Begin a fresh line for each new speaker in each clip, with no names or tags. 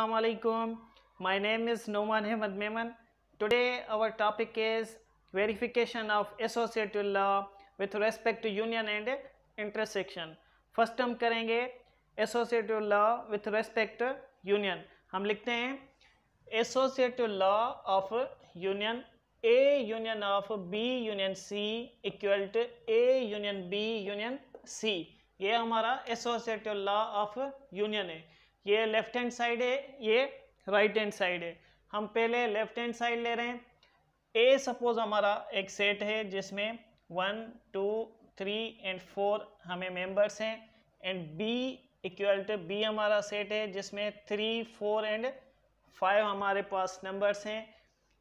Assalamualaikum. My name is Noman Ahmed Meman. Today our topic is verification of associative law with respect to union and intersection. First हम करेंगे associative law with respect to union. हम लिखते हैं associative law of union A union of B union C equal to A union B union C. ये हमारा associative law of union है ये left hand side है ये राइट हैंड साइड है हम पहले लेफ्ट हैंड साइड ले रहे हैं ए सपोज हमारा एक सेट है जिसमें one two three and four हमें मेंबर्स हैं and B equal to B हमारा सेट है जिसमें थ्री फोर एंड फाइव हमारे पास नंबर्स हैं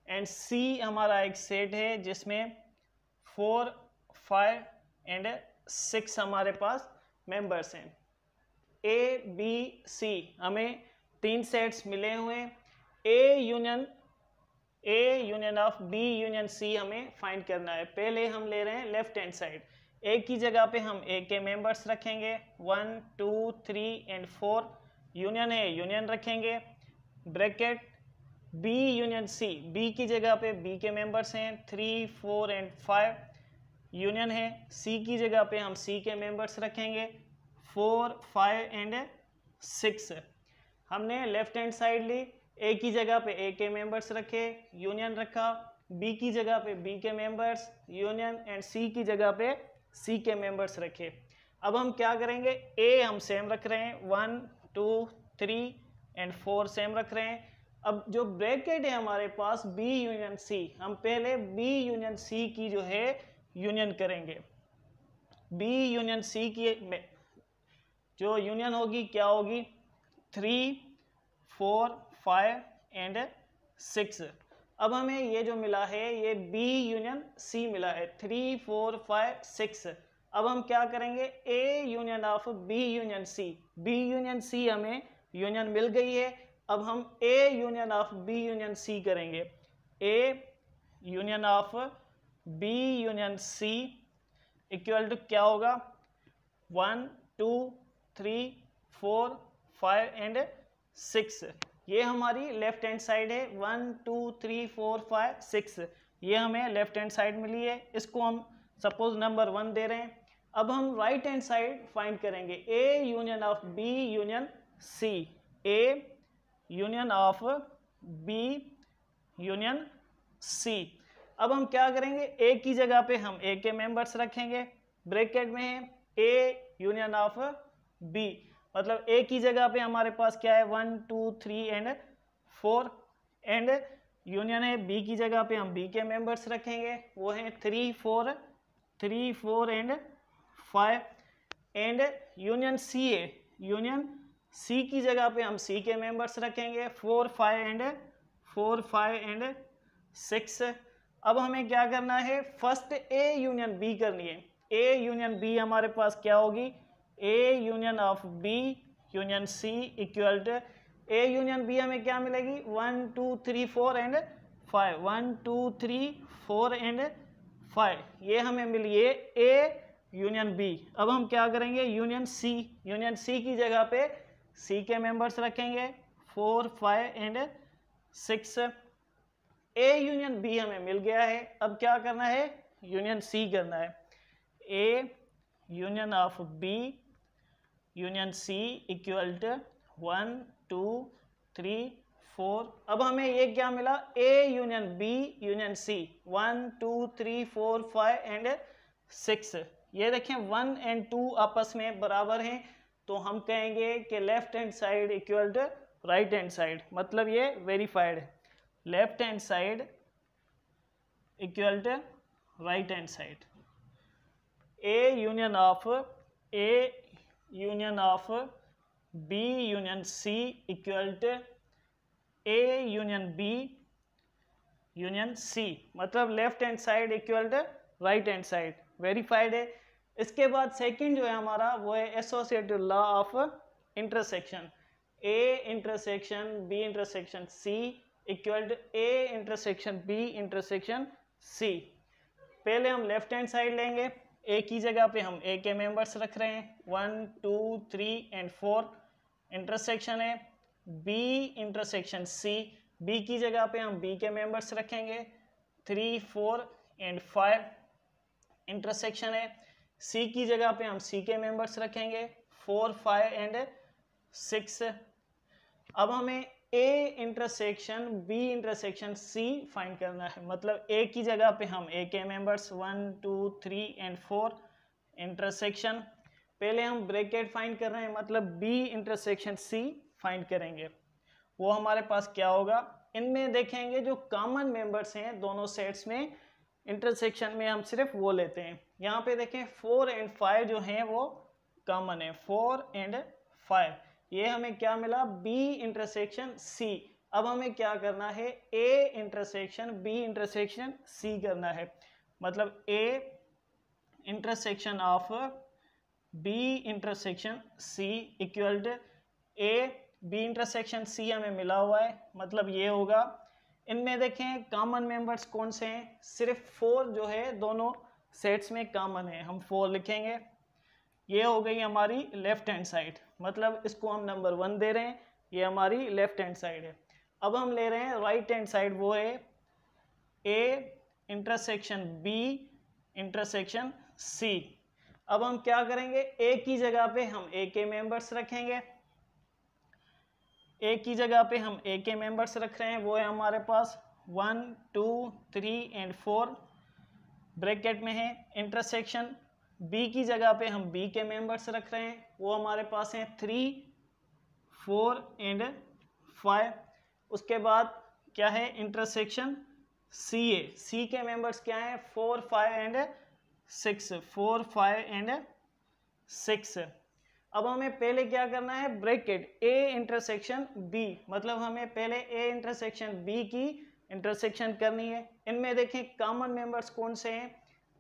एंड सी हमारा एक सेट है जिसमें फोर फाइव एंड सिक्स हमारे पास मेंबर्स हैं ए बी सी हमें तीन सेट्स मिले हुए हैं A union A union of B union C हमें फाइंड करना है पहले हम ले रहे हैं लेफ्ट हैंड साइड ए की जगह पे हम ए के मेंबर्स रखेंगे one two three and four union A union रखेंगे bracket B union C B की जगह पे बी के मेंबर्स हैं three four and five union है सी की जगह पे हम सी के मेंबर्स रखेंगे फोर फाइव एंड सिक्स हमने लेफ्ट हैंड साइड ली ए की जगह पे ए के मेंबर्स रखे यूनियन रखा बी की जगह पे बी के मेंबर्स यूनियन एंड सी की जगह पे सी के मेंबर्स रखे अब हम क्या करेंगे ए हम सेम रख रहे हैं one two three and four same रख रहे हैं अब जो ब्रैकेट है हमारे पास बी यूनियन सी हम पहले बी यूनियन सी की जो है यूनियन करेंगे बी यूनियन सी की जो यूनियन होगी क्या होगी three four five and six अब हमें ये जो मिला है ये बी यूनियन सी मिला है थ्री फोर फाइव सिक्स अब हम क्या करेंगे A union of B union C B union C हमें यूनियन मिल गई है अब हम A union of B union C करेंगे A union of B union C equal to क्या होगा one two three four five and six ये हमारी लेफ्ट हैंड साइड है one two three four five six ये हमें लेफ्ट हैंड साइड मिली है इसको हम सपोज नंबर वन दे रहे हैं अब हम राइट हैंड साइड फाइंड करेंगे A union of B union C A union of B union C अब हम क्या करेंगे ए की जगह पे हम ए के मेंबर्स रखेंगे ब्रैकेट में है ए यूनियन ऑफ बी मतलब ए की जगह पे हमारे पास क्या है one two three and four and union है बी की जगह पे हम बी के मेंबर्स रखेंगे वो हैं three four three four and five and union C है यूनियन सी की जगह पे हम सी के मेंबर्स रखेंगे four five and four five and six अब हमें क्या करना है फर्स्ट ए यूनियन बी करनी है ए यूनियन बी हमारे पास क्या होगी A union of B union C equal to A union B हमें क्या मिलेगी one two three four and five one two three four and five ये हमें मिली है ए यूनियन बी अब हम क्या करेंगे यूनियन सी यूनियन सी की जगह पे सी के मेंबर्स रखेंगे four five and six A union B हमें मिल गया है अब क्या करना है यूनियन सी करना है A union of B union C equal to one two three four अब हमें ये क्या मिला A union B union C one two three four five and six ये देखें वन एंड टू आपस में बराबर हैं तो हम कहेंगे कि left hand side equal to right hand side मतलब ये verified left hand side equal to right hand side A union of A union of B union C equal to A union B union C मतलब left hand side equal to right hand side verified है इसके बाद second जो है हमारा वो है associative law of intersection A intersection B intersection C equal to A intersection B intersection C पहले हम लेफ्ट हैंड साइड लेंगे ए की जगह पे हम ए के मेंबर्स रख रहे हैं one two three and four intersection है बी इंटरसेक्शन सी बी की जगह पे हम बी के मेंबर्स रखेंगे three four and five intersection है सी की जगह पे हम सी के मेंबर्स रखेंगे फोर फाइव एंड सिक्स अब हमें A intersection B intersection C find करना है मतलब ए की जगह पे हम ए के members one two three and four intersection पहले हम ब्रेकेट फाइंड कर रहे हैं मतलब बी इंटरसेक्शन सी फाइंड करेंगे वो हमारे पास क्या होगा इनमें देखेंगे जो कॉमन मेंबर्स हैं दोनों सेट्स में इंटरसेक्शन में हम सिर्फ वो लेते हैं यहाँ पे देखें फोर एंड फाइव जो हैं वो कॉमन है फोर एंड फाइव ये हमें क्या मिला बी इंटरसेक्शन सी अब हमें क्या करना है A intersection B intersection C करना है मतलब A intersection of B intersection C equal to A B intersection C हमें मिला हुआ है मतलब ये होगा इनमें देखें कॉमन मेंबर्स कौन से हैं सिर्फ फोर जो है दोनों सेट्स में कॉमन है हम फोर लिखेंगे ये हो गई हमारी लेफ्ट हैंड साइड मतलब इसको हम नंबर वन दे रहे हैं ये हमारी लेफ्ट हैंड साइड है अब हम ले रहे हैं राइट हैंड साइड वो है A intersection B intersection C अब हम क्या करेंगे ए की जगह पे हम ए के मेंबर्स रखेंगे ए की जगह पे हम ए के मेंबर्स रख रहे हैं वो है हमारे पास one two three and four bracket में है इंटरसेक्शन बी की जगह पे हम बी के मेंबर्स रख रहे हैं वो हमारे पास हैं थ्री फोर एंड फाइव उसके बाद क्या है इंटरसेक्शन सी ए सी के मेंबर्स क्या हैं four five and six four five and six अब हमें पहले क्या करना है ब्रैकेट ए इंटरसेक्शन बी मतलब हमें पहले ए इंटरसेक्शन बी की इंटरसेक्शन करनी है इनमें देखें कॉमन मेंबर्स कौन से हैं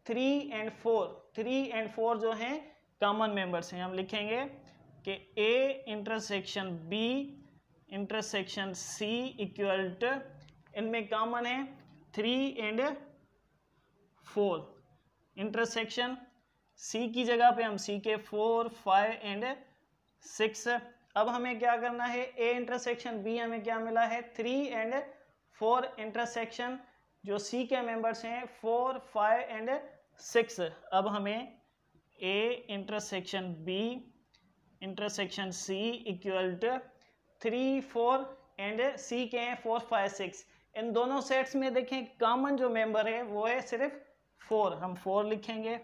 three and four three and four जो हैं कॉमन मेंबर्स हैं हम लिखेंगे कि A intersection B intersection C equal to इनमें कॉमन है three and four intersection C की जगह पे हम सी के फोर फाइव एंड सिक्स अब हमें क्या करना है ए इंटरसेक्शन बी हमें क्या मिला है थ्री एंड फोर इंटरसेक्शन जो सी के मेंबर्स हैं फोर फाइव एंड सिक्स अब हमें A intersection B intersection C equal to three four and C के हैं फोर फाइव सिक्स इन दोनों सेट्स में देखें कॉमन जो मेंबर है वो है सिर्फ फोर हम फोर लिखेंगे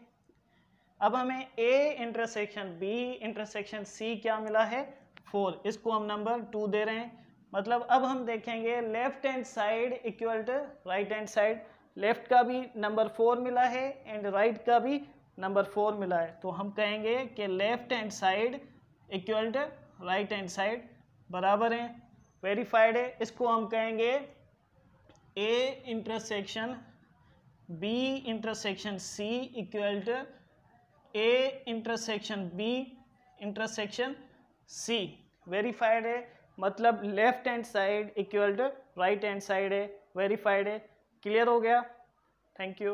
अब हमें A intersection B intersection C क्या मिला है फोर इसको हम नंबर टू दे रहे हैं मतलब अब हम देखेंगे left hand side equal to right hand side left का भी नंबर फोर मिला है एंड राइट right का भी नंबर फोर मिला है तो हम कहेंगे कि left hand side equal to right hand side बराबर हैं वेरीफाइड है इसको हम कहेंगे A intersection B intersection C equal to A intersection B intersection C verified है मतलब left hand side equal to right hand side है वेरीफाइड है क्लियर हो गया थैंक यू